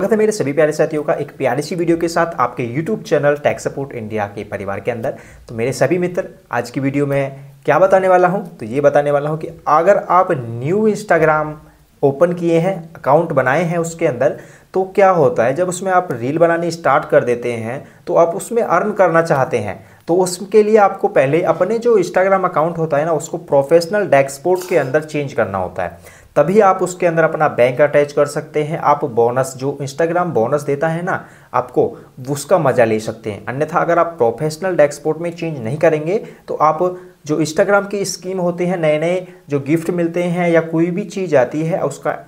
स्वागत है मेरे सभी प्यारे साथियों का एक प्यारी सी वीडियो के साथ आपके YouTube channel tax support India के परिवार के अंदर तो मेरे सभी मित्र आज की वीडियो में क्या बताने वाला हूं तो ये बताने वाला हूं कि अगर आप न्यू इंस्टाग्राम ओपन किए हैं अकाउंट बनाए हैं उसके अंदर तो क्या होता है जब उसमें आप रील बनानी स्टार्ट कर देते हैं तो आप उसमें अर्न करना चाहते हैं तो उसके लिए आपको पहले अपने जो इंस्टाग्राम अकाउंट होता है ना उसको प्रोफेशनल डैक्सपोर्ट के अंदर चेंज करना होता है तभी आप उसके अंदर अपना बैंक अटैच कर सकते हैं आप बोनस जो इंस्टाग्राम बोनस देता है ना आपको उसका मज़ा ले सकते हैं अन्यथा अगर आप प्रोफेशनल डैक्सपोर्ट में चेंज नहीं करेंगे तो आप जो इंस्टाग्राम की स्कीम होती है नए नए जो गिफ्ट मिलते हैं या कोई भी चीज़ आती है उसका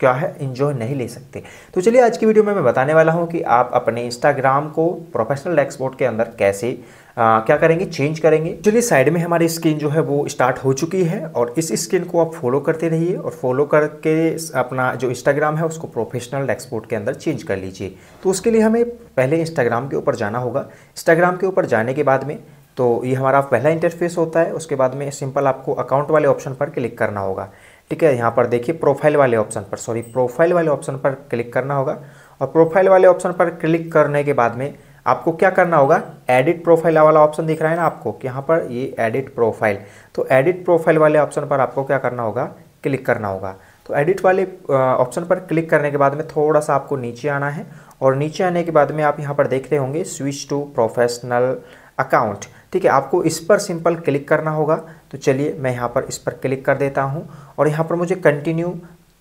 क्या है इन्जॉय नहीं ले सकते तो चलिए आज की वीडियो में मैं बताने वाला हूँ कि आप अपने इंस्टाग्राम को प्रोफेशनल एक्सपोर्ट के अंदर कैसे आ, क्या करेंगे चेंज करेंगे चलिए साइड में हमारी स्क्रीन जो है वो स्टार्ट हो चुकी है और इस स्क्रीन को आप फॉलो करते रहिए और फॉलो करके अपना जो इंस्टाग्राम है उसको प्रोफेशनल एक्सपोर्ट के अंदर चेंज कर लीजिए तो उसके लिए हमें पहले इंस्टाग्राम के ऊपर जाना होगा इंस्टाग्राम के ऊपर जाने के बाद में तो ये हमारा पहला इंटरफेस होता है उसके बाद में सिंपल आपको अकाउंट वाले ऑप्शन पर क्लिक करना होगा ठीक है यहाँ पर देखिए प्रोफाइल वाले ऑप्शन पर सॉरी प्रोफाइल वाले ऑप्शन पर क्लिक करना होगा और प्रोफाइल वाले ऑप्शन पर क्लिक करने के बाद में आपको क्या करना होगा एडिट प्रोफाइल वाला ऑप्शन दिख रहा है ना आपको कि यहाँ पर ये एडिट प्रोफाइल तो एडिट प्रोफाइल वाले ऑप्शन पर आपको क्या करना होगा क्लिक करना होगा तो एडिट वाले ऑप्शन पर क्लिक करने के बाद में थोड़ा सा आपको नीचे आना है और नीचे आने के बाद में आप यहाँ पर देख रहे होंगे स्विच टू प्रोफेशनल अकाउंट ठीक है आपको इस पर सिंपल क्लिक करना होगा तो चलिए मैं यहाँ पर इस पर क्लिक कर देता हूँ और यहाँ पर मुझे कंटिन्यू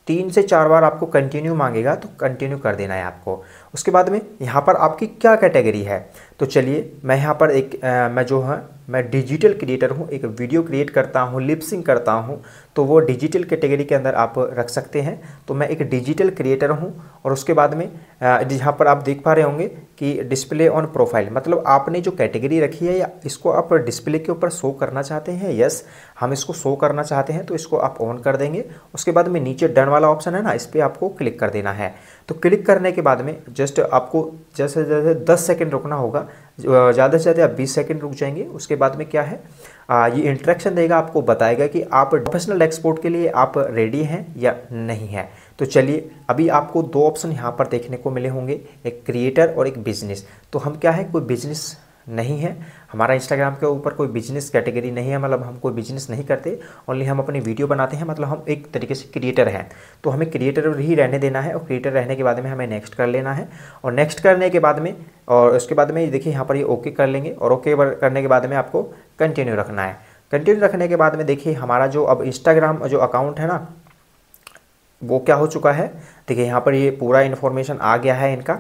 तीन से चार बार आपको कंटिन्यू मांगेगा तो कंटिन्यू कर देना है आपको उसके बाद में यहाँ पर आपकी क्या कैटेगरी है तो चलिए मैं यहाँ पर एक आ, मैं जो है मैं डिजिटल क्रिएटर हूँ एक वीडियो क्रिएट करता हूँ लिपसिंग करता हूँ तो वो डिजिटल कैटेगरी के अंदर आप रख सकते हैं तो मैं एक डिजिटल क्रिएटर हूँ और उसके बाद में यहाँ पर आप देख पा रहे होंगे कि डिस्प्ले ऑन प्रोफाइल मतलब आपने जो कैटेगरी रखी है या इसको आप डिस्प्ले के ऊपर शो करना चाहते हैं यस हम इसको शो करना चाहते हैं तो इसको आप ऑन कर देंगे उसके बाद में नीचे डन वाला ऑप्शन है ना इस पर आपको क्लिक कर देना है तो क्लिक करने के बाद में जस्ट आपको जैसे जैसे 10 सेकंड रुकना होगा ज़्यादा से ज़्यादा आप 20 सेकंड रुक जाएंगे उसके बाद में क्या है आ, ये इंट्रैक्शन देगा आपको बताएगा कि आप प्रोफेशनल एक्सपोर्ट के लिए आप रेडी हैं या नहीं हैं तो चलिए अभी आपको दो ऑप्शन यहाँ पर देखने को मिले होंगे एक क्रिएटर और एक बिजनेस तो हम क्या है कोई बिजनेस नहीं है हमारा इंस्टाग्राम के ऊपर कोई बिजनेस कैटेगरी नहीं है मतलब हम कोई बिजनेस नहीं करते ओनली हम अपनी वीडियो बनाते हैं मतलब हम एक तरीके से क्रिएटर हैं तो हमें क्रिएटर ही रहने देना है और क्रिएटर रहने के बाद में हमें नेक्स्ट कर लेना है और नेक्स्ट करने के बाद में और उसके बाद में देखिए यहाँ पर ये ओके कर लेंगे और ओके करने के बाद में आपको कंटिन्यू रखना है कंटिन्यू रखने के बाद में देखिए हमारा जो अब इंस्टाग्राम जो अकाउंट है ना वो क्या हो चुका है देखिए यहाँ पर ये पूरा इन्फॉर्मेशन आ गया है इनका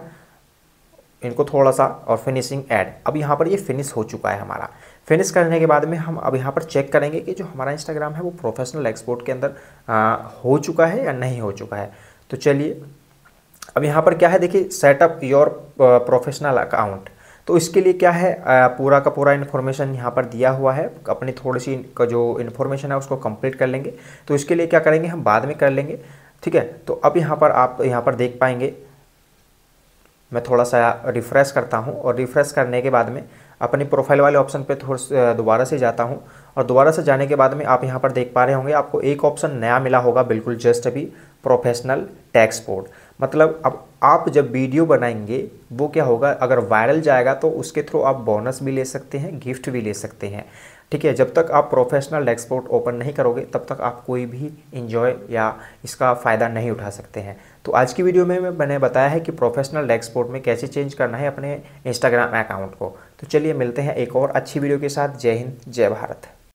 इनको थोड़ा सा और फिनिशिंग ऐड अब यहाँ पर ये फिनिश हो चुका है हमारा फिनिश करने के बाद में हम अब यहाँ पर चेक करेंगे कि जो हमारा इंस्टाग्राम है वो प्रोफेशनल एक्सपोर्ट के अंदर आ, हो चुका है या नहीं हो चुका है तो चलिए अब यहाँ पर क्या है देखिए सेटअप योर प्रोफेशनल अकाउंट तो इसके लिए क्या है पूरा का पूरा इन्फॉर्मेशन यहाँ पर दिया हुआ है अपनी थोड़ी सी का जो इन्फॉर्मेशन है उसको कंप्लीट कर लेंगे तो इसके लिए क्या करेंगे हम बाद में कर लेंगे ठीक है तो अब यहाँ पर आप यहाँ पर देख पाएंगे मैं थोड़ा सा रिफ़्रेश करता हूँ और रिफ़्रेश करने के बाद में अपनी प्रोफाइल वाले ऑप्शन पे थोड़ा दोबारा से जाता हूँ और दोबारा से जाने के बाद में आप यहाँ पर देख पा रहे होंगे आपको एक ऑप्शन नया मिला होगा बिल्कुल जस्ट अभी प्रोफेशनल टैक्स बोर्ड मतलब अब आप जब वीडियो बनाएंगे वो क्या होगा अगर वायरल जाएगा तो उसके थ्रू आप बोनस भी ले सकते हैं गिफ्ट भी ले सकते हैं ठीक है जब तक आप प्रोफेशनल एक्सपोर्ट ओपन नहीं करोगे तब तक आप कोई भी इन्जॉय या इसका फ़ायदा नहीं उठा सकते हैं तो आज की वीडियो में मैंने बताया है कि प्रोफेशनल एक्सपोर्ट में कैसे चेंज करना है अपने इंस्टाग्राम अकाउंट को तो चलिए मिलते हैं एक और अच्छी वीडियो के साथ जय हिंद जय भारत